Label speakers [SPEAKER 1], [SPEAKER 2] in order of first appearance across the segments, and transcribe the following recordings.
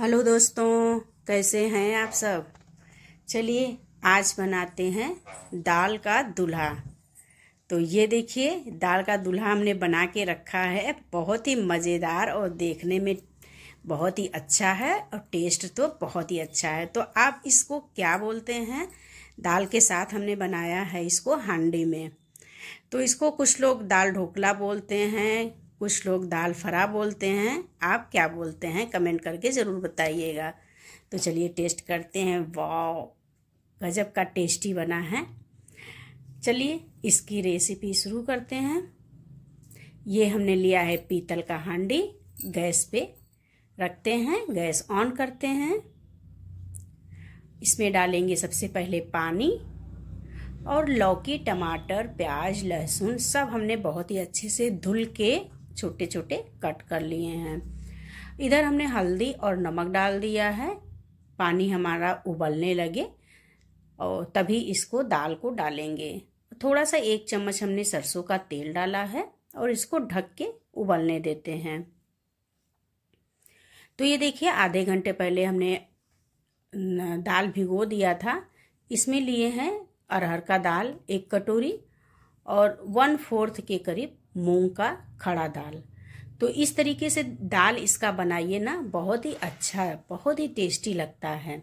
[SPEAKER 1] hello दोस्तों कैसे हैं आप सब चलिए आज बनाते हैं दाल का दूल्हा तो ये देखिए दाल का दूल्हा हमने बना के रखा है बहुत ही मज़ेदार और देखने में बहुत ही अच्छा है और टेस्ट तो बहुत ही अच्छा है तो आप इसको क्या बोलते हैं दाल के साथ हमने बनाया है इसको हांडी में तो इसको कुछ लोग दाल ढोकला बोलते हैं कुछ लोग दाल फरा बोलते हैं आप क्या बोलते हैं कमेंट करके ज़रूर बताइएगा तो चलिए टेस्ट करते हैं वाओ गजब का टेस्टी बना है चलिए इसकी रेसिपी शुरू करते हैं ये हमने लिया है पीतल का हांडी गैस पे रखते हैं गैस ऑन करते हैं इसमें डालेंगे सबसे पहले पानी और लौकी टमाटर प्याज लहसुन सब हमने बहुत ही अच्छे से धुल के छोटे छोटे कट कर लिए हैं इधर हमने हल्दी और नमक डाल दिया है पानी हमारा उबलने लगे और तभी इसको दाल को डालेंगे थोड़ा सा एक चम्मच हमने सरसों का तेल डाला है और इसको ढक के उबलने देते हैं तो ये देखिए आधे घंटे पहले हमने दाल भिगो दिया था इसमें लिए हैं अरहर का दाल एक कटोरी और वन फोर्थ के करीब मूंग का खड़ा दाल तो इस तरीके से दाल इसका बनाइए ना बहुत ही अच्छा है बहुत ही टेस्टी लगता है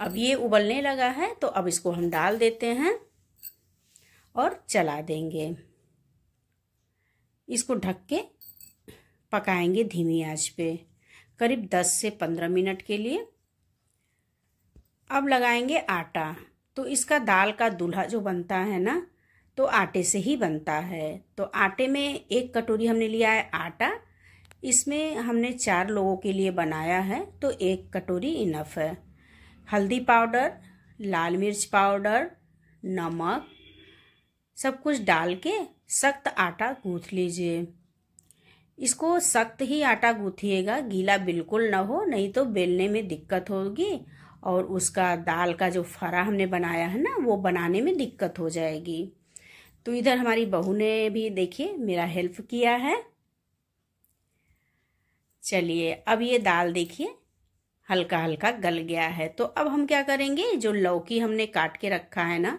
[SPEAKER 1] अब ये उबलने लगा है तो अब इसको हम डाल देते हैं और चला देंगे इसको ढक के पकाएंगे धीमी आंच पे करीब 10 से 15 मिनट के लिए अब लगाएंगे आटा तो इसका दाल का दूल्हा जो बनता है ना तो आटे से ही बनता है तो आटे में एक कटोरी हमने लिया है आटा इसमें हमने चार लोगों के लिए बनाया है तो एक कटोरी इनफ है हल्दी पाउडर लाल मिर्च पाउडर नमक सब कुछ डाल के सख्त आटा गूँथ लीजिए इसको सख्त ही आटा गूँथिएगा गीला बिल्कुल ना हो नहीं तो बेलने में दिक्कत होगी और उसका दाल का जो फरा हमने बनाया है ना वो बनाने में दिक्कत हो जाएगी तो इधर हमारी बहू ने भी देखिए मेरा हेल्प किया है चलिए अब ये दाल देखिए हल्का हल्का गल गया है तो अब हम क्या करेंगे जो लौकी हमने काट के रखा है ना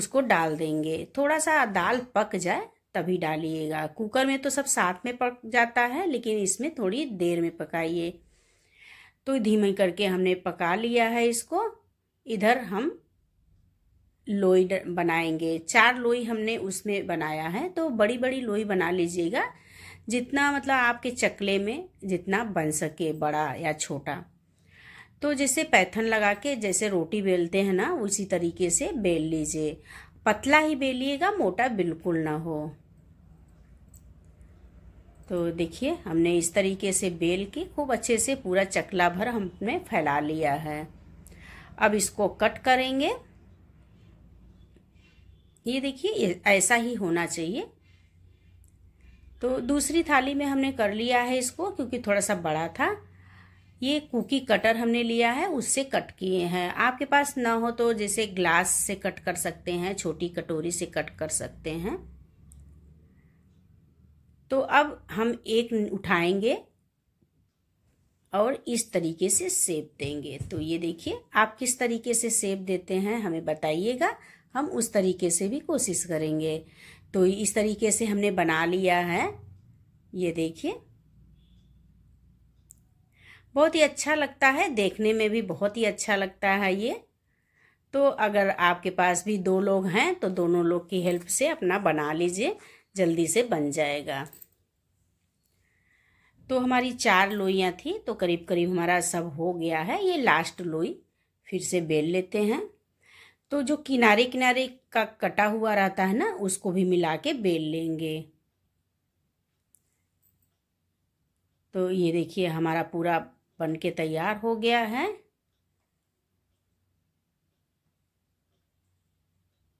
[SPEAKER 1] उसको डाल देंगे थोड़ा सा दाल पक जाए तभी डालिएगा कुकर में तो सब साथ में पक जाता है लेकिन इसमें थोड़ी देर में पकाइए तो धीमे करके हमने पका लिया है इसको इधर हम लोई बनाएंगे चार लोई हमने उसमें बनाया है तो बड़ी बड़ी लोई बना लीजिएगा जितना मतलब आपके चकले में जितना बन सके बड़ा या छोटा तो जैसे पैथन लगा के जैसे रोटी बेलते हैं ना उसी तरीके से बेल लीजिए पतला ही बेलिएगा मोटा बिल्कुल ना हो तो देखिए हमने इस तरीके से बेल के खूब अच्छे से पूरा चकला भर हमने फैला लिया है अब इसको कट करेंगे ये देखिए ऐसा ही होना चाहिए तो दूसरी थाली में हमने कर लिया है इसको क्योंकि थोड़ा सा बड़ा था ये कुकी कटर हमने लिया है उससे कट किए हैं आपके पास ना हो तो जैसे ग्लास से कट कर सकते हैं छोटी कटोरी से कट कर सकते हैं तो अब हम एक उठाएंगे और इस तरीके से सेब देंगे तो ये देखिए आप किस तरीके से सेब देते हैं हमें बताइएगा हम उस तरीके से भी कोशिश करेंगे तो इस तरीके से हमने बना लिया है ये देखिए बहुत ही अच्छा लगता है देखने में भी बहुत ही अच्छा लगता है ये तो अगर आपके पास भी दो लोग हैं तो दोनों लोग की हेल्प से अपना बना लीजिए जल्दी से बन जाएगा तो हमारी चार लोइयाँ थी तो करीब करीब हमारा सब हो गया है ये लास्ट लोई फिर से बेल लेते हैं तो जो किनारे किनारे का कटा हुआ रहता है ना उसको भी मिला के बेल लेंगे तो ये देखिए हमारा पूरा बन के तैयार हो गया है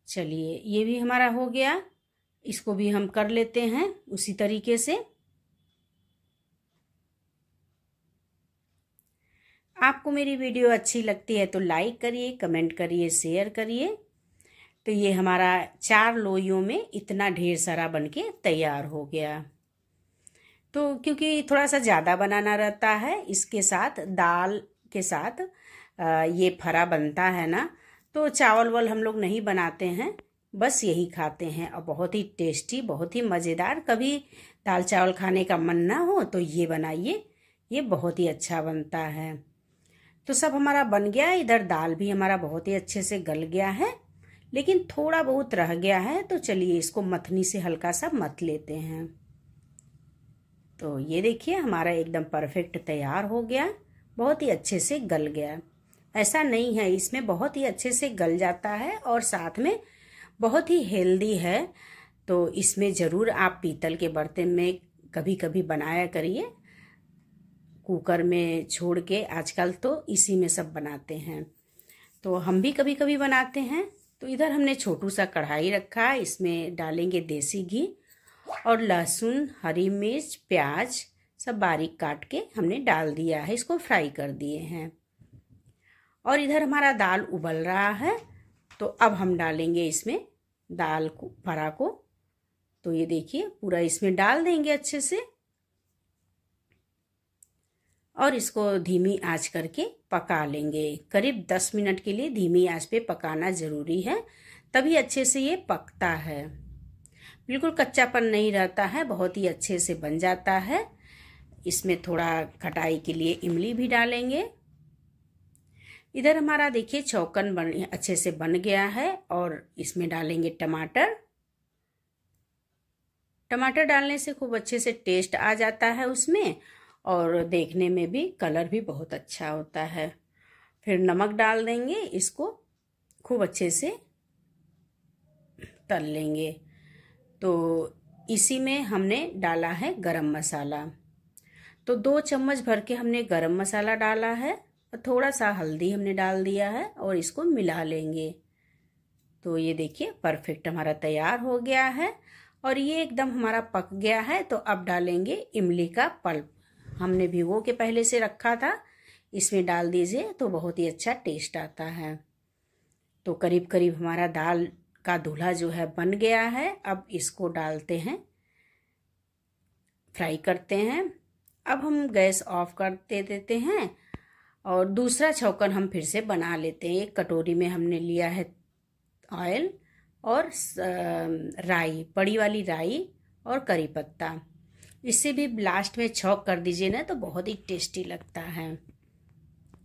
[SPEAKER 1] चलिए ये भी हमारा हो गया इसको भी हम कर लेते हैं उसी तरीके से आपको मेरी वीडियो अच्छी लगती है तो लाइक करिए कमेंट करिए शेयर करिए तो ये हमारा चार लोइयों में इतना ढेर सारा बनके तैयार हो गया तो क्योंकि थोड़ा सा ज़्यादा बनाना रहता है इसके साथ दाल के साथ ये फरा बनता है ना तो चावल वल हम लोग नहीं बनाते हैं बस यही खाते हैं और बहुत ही टेस्टी बहुत ही मज़ेदार कभी दाल चावल खाने का मन ना हो तो ये बनाइए ये बहुत ही अच्छा बनता है तो सब हमारा बन गया है इधर दाल भी हमारा बहुत ही अच्छे से गल गया है लेकिन थोड़ा बहुत रह गया है तो चलिए इसको मथनी से हल्का सा मथ लेते हैं तो ये देखिए हमारा एकदम परफेक्ट तैयार हो गया बहुत ही अच्छे से गल गया ऐसा नहीं है इसमें बहुत ही अच्छे से गल जाता है और साथ में बहुत ही हेल्दी है तो इसमें ज़रूर आप पीतल के बर्तन में कभी कभी बनाया करिए कुकर में छोड़ के आजकल तो इसी में सब बनाते हैं तो हम भी कभी कभी बनाते हैं तो इधर हमने छोटू सा कढ़ाई रखा है इसमें डालेंगे देसी घी और लहसुन हरी मिर्च प्याज सब बारीक काट के हमने डाल दिया है इसको फ्राई कर दिए हैं और इधर हमारा दाल उबल रहा है तो अब हम डालेंगे इसमें दाल को भरा को तो ये देखिए पूरा इसमें डाल देंगे अच्छे से और इसको धीमी आंच करके पका लेंगे करीब दस मिनट के लिए धीमी आंच पे पकाना ज़रूरी है तभी अच्छे से ये पकता है बिल्कुल कच्चापन नहीं रहता है बहुत ही अच्छे से बन जाता है इसमें थोड़ा खटाई के लिए इमली भी डालेंगे इधर हमारा देखिए चौकन बन अच्छे से बन गया है और इसमें डालेंगे टमाटर टमाटर डालने से खूब अच्छे से टेस्ट आ जाता है उसमें और देखने में भी कलर भी बहुत अच्छा होता है फिर नमक डाल देंगे इसको खूब अच्छे से तल लेंगे तो इसी में हमने डाला है गरम मसाला तो दो चम्मच भर के हमने गरम मसाला डाला है और थोड़ा सा हल्दी हमने डाल दिया है और इसको मिला लेंगे तो ये देखिए परफेक्ट हमारा तैयार हो गया है और ये एकदम हमारा पक गया है तो अब डालेंगे इमली का पल्प हमने भिगो के पहले से रखा था इसमें डाल दीजिए तो बहुत ही अच्छा टेस्ट आता है तो करीब करीब हमारा दाल का दूल्हा जो है बन गया है अब इसको डालते हैं फ्राई करते हैं अब हम गैस ऑफ कर दे देते हैं और दूसरा छौकन हम फिर से बना लेते हैं एक कटोरी में हमने लिया है ऑयल और राई बड़ी वाली राई और करी पत्ता इसे भी लास्ट में छौक कर दीजिए ना तो बहुत ही टेस्टी लगता है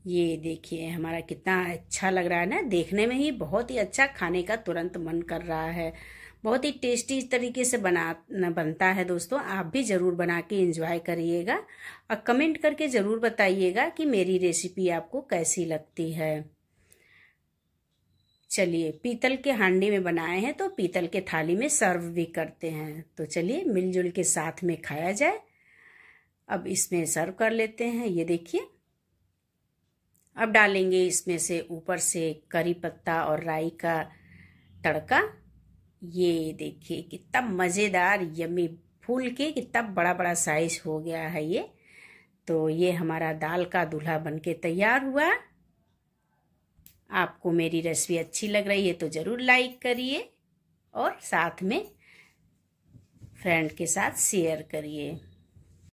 [SPEAKER 1] ये देखिए हमारा कितना अच्छा लग रहा है ना देखने में ही बहुत ही अच्छा खाने का तुरंत मन कर रहा है बहुत ही टेस्टी तरीके से बना बनता है दोस्तों आप भी ज़रूर बना के इंजॉय करिएगा और कमेंट करके ज़रूर बताइएगा कि मेरी रेसिपी आपको कैसी लगती है चलिए पीतल के हांडी में बनाए हैं तो पीतल के थाली में सर्व भी करते हैं तो चलिए मिलजुल के साथ में खाया जाए अब इसमें सर्व कर लेते हैं ये देखिए अब डालेंगे इसमें से ऊपर से करी पत्ता और राई का तड़का ये देखिए कितना मज़ेदार यमी फूल के कितना बड़ा बड़ा साइज हो गया है ये तो ये हमारा दाल का दूल्हा बनके तैयार हुआ आपको मेरी रेसिपी अच्छी लग रही है तो ज़रूर लाइक करिए और साथ में फ्रेंड के साथ शेयर करिए